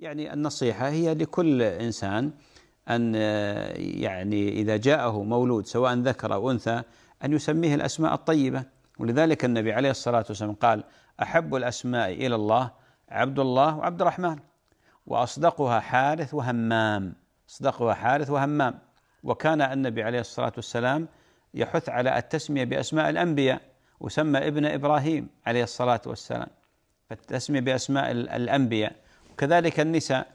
يعني النصيحة هي لكل إنسان أن آه، يعني إذا جاءه مولود سواء ذكر أو أنثى أن يسميه الأسماء الطيبة ولذلك النبي عليه الصلاة والسلام قال أحب الأسماء إلى الله عبد الله وعبد الرحمن وأصدقها حارث وهمام أصدقها حارث وهمام وكان النبي عليه الصلاة والسلام يحث على التسمية بأسماء الأنبياء وسمى ابن إبراهيم عليه الصلاة والسلام فالتسمية بأسماء الأنبياء كذلك النساء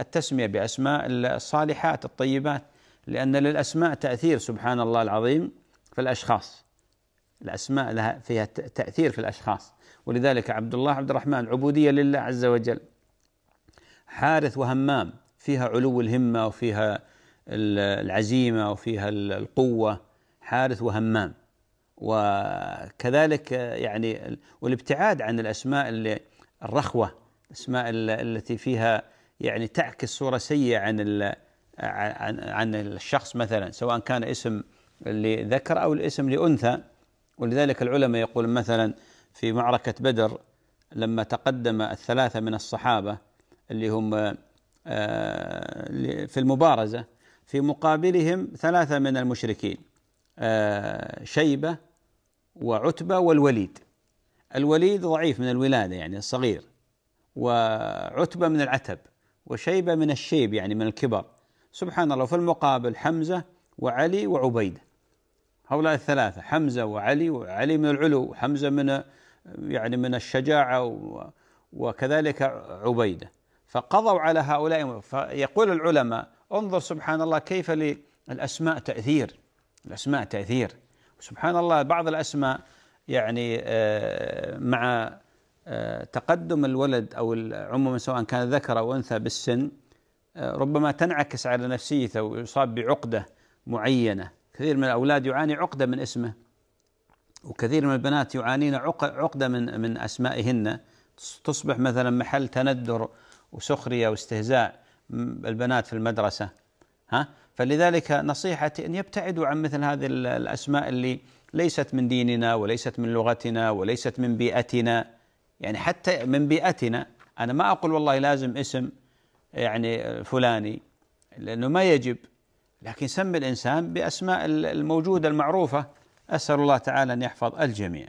التسميه باسماء الصالحات الطيبات لان للاسماء تاثير سبحان الله العظيم في الاشخاص الاسماء لها فيها تاثير في الاشخاص ولذلك عبد الله عبد الرحمن عبوديه لله عز وجل حارث وهمام فيها علو الهمه وفيها العزيمه وفيها القوه حارث وهمام وكذلك يعني والابتعاد عن الاسماء اللي الرخوه الأسماء التي فيها يعني تعكس صورة سيئة عن عن عن الشخص مثلا سواء كان اسم لذكر أو الاسم لأنثى ولذلك العلماء يقول مثلا في معركة بدر لما تقدم الثلاثة من الصحابة اللي هم آه، في المبارزة في مقابلهم ثلاثة من المشركين آه، شيبة وعتبة والوليد الوليد ضعيف من الولادة يعني صغير وعتبة من العتب وشيبة من الشيب يعني من الكبر سبحان الله في المقابل حمزة وعلي وعبيدة هؤلاء الثلاثة حمزة وعلي وعلي من العلو وحمزة من يعني من الشجاعة وكذلك عبيدة فقضوا على هؤلاء فيقول العلماء انظر سبحان الله كيف للأسماء تأثير الأسماء تأثير سبحان الله بعض الأسماء يعني آه، مع آه، تقدم الولد او عموما سواء كان ذكر او انثى بالسن آه، ربما تنعكس على نفسيته ويصاب بعقده معينه كثير من الاولاد يعاني عقده من اسمه وكثير من البنات يعانين عقده من من اسمائهن تصبح مثلا محل تندر وسخريه واستهزاء البنات في المدرسه ها فلذلك نصيحتي ان يبتعدوا عن مثل هذه الاسماء اللي ليست من ديننا وليست من لغتنا وليست من بيئتنا يعني حتى من بيئتنا أنا ما أقول والله لازم اسم يعني فلاني لأنه ما يجب لكن سمي الإنسان بأسماء الموجودة المعروفة أسأل الله تعالى أن يحفظ الجميع